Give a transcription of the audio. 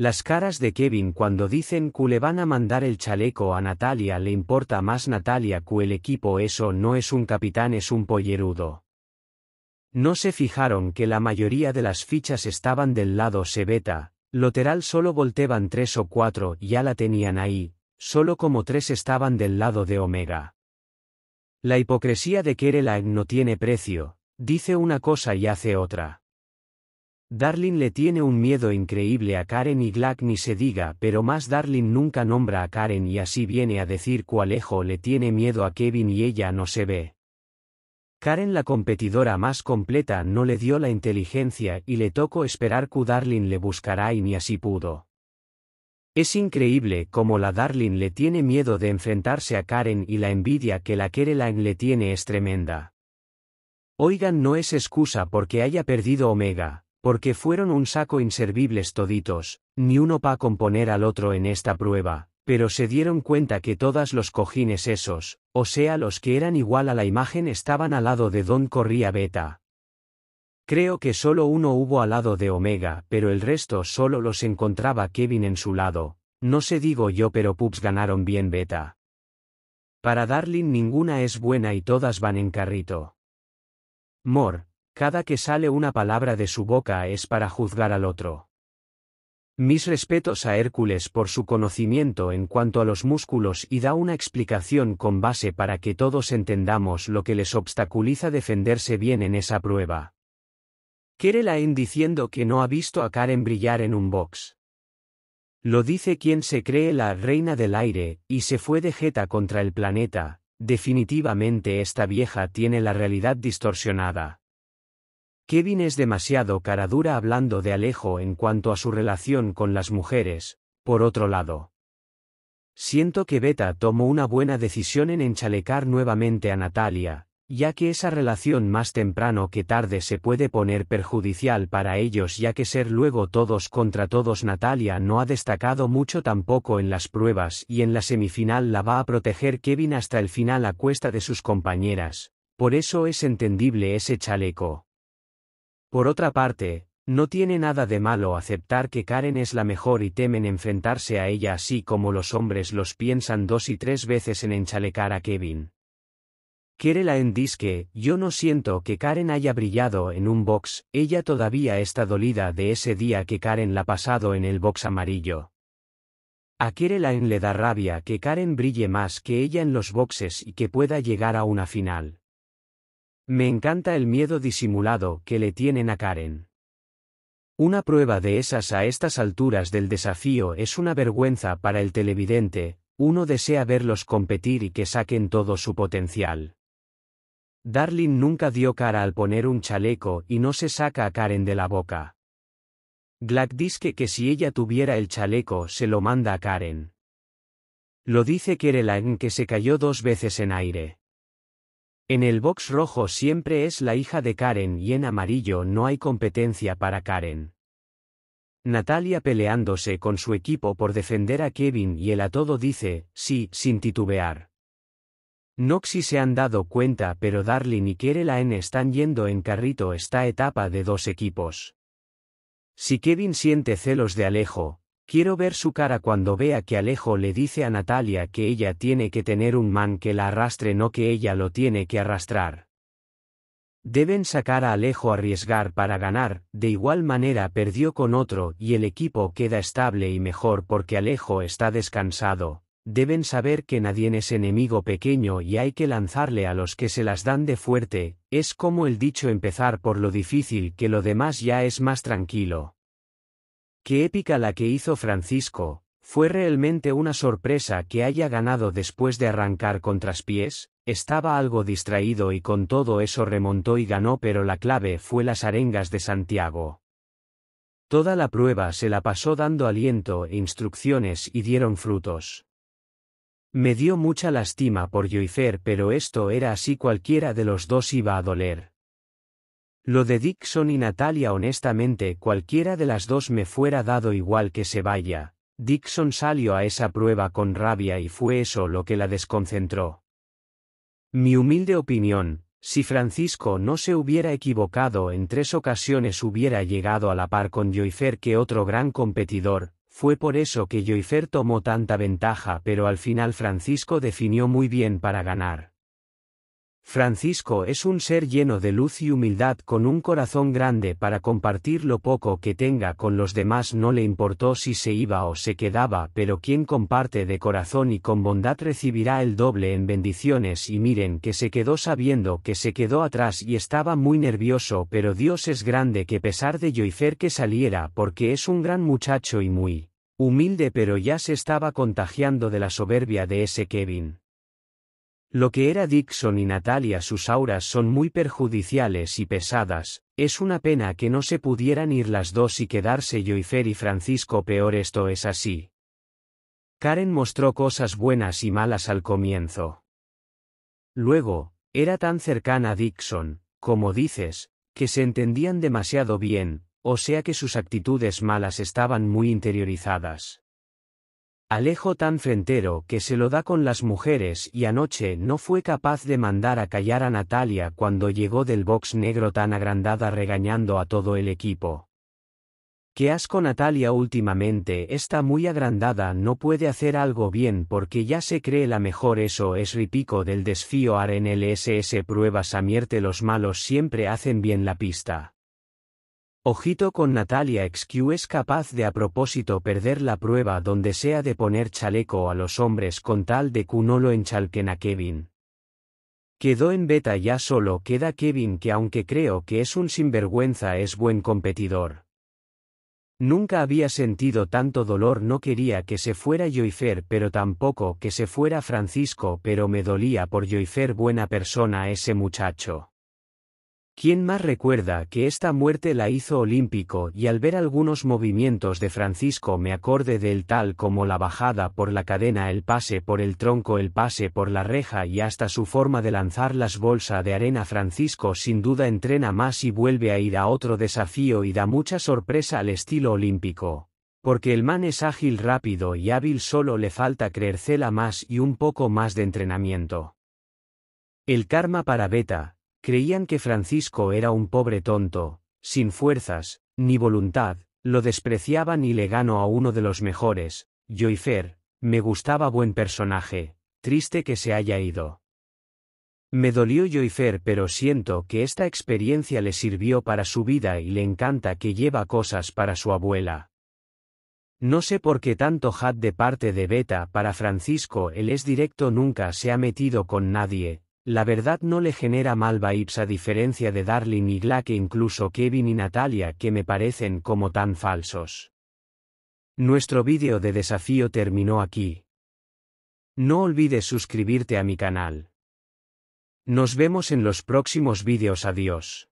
Las caras de Kevin cuando dicen que le van a mandar el chaleco a Natalia le importa más Natalia que el equipo eso no es un capitán es un pollerudo. No se fijaron que la mayoría de las fichas estaban del lado Sebeta, lateral solo volteaban tres o cuatro ya la tenían ahí, solo como tres estaban del lado de Omega. La hipocresía de Kerelaeg no tiene precio, dice una cosa y hace otra. Darlin le tiene un miedo increíble a Karen y Glack ni se diga, pero más Darlin nunca nombra a Karen y así viene a decir cualejo le tiene miedo a Kevin y ella no se ve. Karen la competidora más completa no le dio la inteligencia y le tocó esperar que Darling le buscará y ni así pudo. Es increíble cómo la Darlin le tiene miedo de enfrentarse a Karen y la envidia que la Kereline le tiene es tremenda. Oigan no es excusa porque haya perdido Omega, porque fueron un saco inservibles toditos, ni uno pa componer al otro en esta prueba, pero se dieron cuenta que todos los cojines esos, o sea los que eran igual a la imagen estaban al lado de don corría Beta. Creo que solo uno hubo al lado de Omega, pero el resto solo los encontraba Kevin en su lado, no se digo yo pero Pups ganaron bien Beta. Para Darling ninguna es buena y todas van en carrito. Mor, cada que sale una palabra de su boca es para juzgar al otro. Mis respetos a Hércules por su conocimiento en cuanto a los músculos y da una explicación con base para que todos entendamos lo que les obstaculiza defenderse bien en esa prueba. en diciendo que no ha visto a Karen brillar en un box. Lo dice quien se cree la reina del aire, y se fue de jeta contra el planeta, definitivamente esta vieja tiene la realidad distorsionada. Kevin es demasiado cara dura hablando de Alejo en cuanto a su relación con las mujeres, por otro lado. Siento que Beta tomó una buena decisión en enchalecar nuevamente a Natalia, ya que esa relación más temprano que tarde se puede poner perjudicial para ellos ya que ser luego todos contra todos Natalia no ha destacado mucho tampoco en las pruebas y en la semifinal la va a proteger Kevin hasta el final a cuesta de sus compañeras, por eso es entendible ese chaleco. Por otra parte, no tiene nada de malo aceptar que Karen es la mejor y temen enfrentarse a ella así como los hombres los piensan dos y tres veces en enchalecar a Kevin. Kerela dice que, yo no siento que Karen haya brillado en un box, ella todavía está dolida de ese día que Karen la ha pasado en el box amarillo. A Kerelain le da rabia que Karen brille más que ella en los boxes y que pueda llegar a una final. Me encanta el miedo disimulado que le tienen a Karen. Una prueba de esas a estas alturas del desafío es una vergüenza para el televidente, uno desea verlos competir y que saquen todo su potencial. Darling nunca dio cara al poner un chaleco y no se saca a Karen de la boca. Glack dice que si ella tuviera el chaleco se lo manda a Karen. Lo dice Kerelain que se cayó dos veces en aire. En el box rojo siempre es la hija de Karen y en amarillo no hay competencia para Karen. Natalia peleándose con su equipo por defender a Kevin y el a todo dice, sí, sin titubear. noxi se han dado cuenta pero Darlin y Kerelaine están yendo en carrito esta etapa de dos equipos. Si Kevin siente celos de Alejo, Quiero ver su cara cuando vea que Alejo le dice a Natalia que ella tiene que tener un man que la arrastre, no que ella lo tiene que arrastrar. Deben sacar a Alejo a arriesgar para ganar, de igual manera perdió con otro y el equipo queda estable y mejor porque Alejo está descansado. Deben saber que nadie es enemigo pequeño y hay que lanzarle a los que se las dan de fuerte, es como el dicho empezar por lo difícil que lo demás ya es más tranquilo qué épica la que hizo Francisco, fue realmente una sorpresa que haya ganado después de arrancar contraspiés, estaba algo distraído y con todo eso remontó y ganó pero la clave fue las arengas de Santiago. Toda la prueba se la pasó dando aliento e instrucciones y dieron frutos. Me dio mucha lástima por Joyfer, pero esto era así cualquiera de los dos iba a doler. Lo de Dixon y Natalia honestamente cualquiera de las dos me fuera dado igual que se vaya. Dixon salió a esa prueba con rabia y fue eso lo que la desconcentró. Mi humilde opinión, si Francisco no se hubiera equivocado en tres ocasiones hubiera llegado a la par con Joyfer que otro gran competidor, fue por eso que Joyfer tomó tanta ventaja pero al final Francisco definió muy bien para ganar. Francisco es un ser lleno de luz y humildad con un corazón grande para compartir lo poco que tenga con los demás no le importó si se iba o se quedaba pero quien comparte de corazón y con bondad recibirá el doble en bendiciones y miren que se quedó sabiendo que se quedó atrás y estaba muy nervioso pero Dios es grande que pesar de Joifer que saliera porque es un gran muchacho y muy humilde pero ya se estaba contagiando de la soberbia de ese Kevin. Lo que era Dixon y Natalia sus auras son muy perjudiciales y pesadas, es una pena que no se pudieran ir las dos y quedarse yo y y Francisco peor esto es así. Karen mostró cosas buenas y malas al comienzo. Luego, era tan cercana a Dixon, como dices, que se entendían demasiado bien, o sea que sus actitudes malas estaban muy interiorizadas. Alejo tan frentero que se lo da con las mujeres y anoche no fue capaz de mandar a callar a Natalia cuando llegó del box negro tan agrandada regañando a todo el equipo. Qué asco Natalia últimamente está muy agrandada no puede hacer algo bien porque ya se cree la mejor eso es ripico del desfío arenel en pruebas a Mierte, los malos siempre hacen bien la pista. Ojito con Natalia XQ es capaz de a propósito perder la prueba donde sea de poner chaleco a los hombres con tal de que no lo enchalquen a Kevin. Quedó en beta ya solo queda Kevin que aunque creo que es un sinvergüenza es buen competidor. Nunca había sentido tanto dolor no quería que se fuera Joyfer pero tampoco que se fuera Francisco pero me dolía por Joyfer buena persona ese muchacho. ¿Quién más recuerda que esta muerte la hizo olímpico y al ver algunos movimientos de Francisco me acorde del tal como la bajada por la cadena, el pase por el tronco, el pase por la reja y hasta su forma de lanzar las bolsas de arena? Francisco sin duda entrena más y vuelve a ir a otro desafío y da mucha sorpresa al estilo olímpico. Porque el man es ágil, rápido y hábil, solo le falta creercela más y un poco más de entrenamiento. El karma para Beta, Creían que Francisco era un pobre tonto, sin fuerzas, ni voluntad, lo despreciaban y le ganó a uno de los mejores, Joyfer, me gustaba buen personaje, triste que se haya ido. Me dolió Joyfer pero siento que esta experiencia le sirvió para su vida y le encanta que lleva cosas para su abuela. No sé por qué tanto hat de parte de Beta para Francisco él es directo nunca se ha metido con nadie, la verdad no le genera mal vibes a diferencia de Darling y Glack e incluso Kevin y Natalia que me parecen como tan falsos. Nuestro vídeo de desafío terminó aquí. No olvides suscribirte a mi canal. Nos vemos en los próximos vídeos adiós.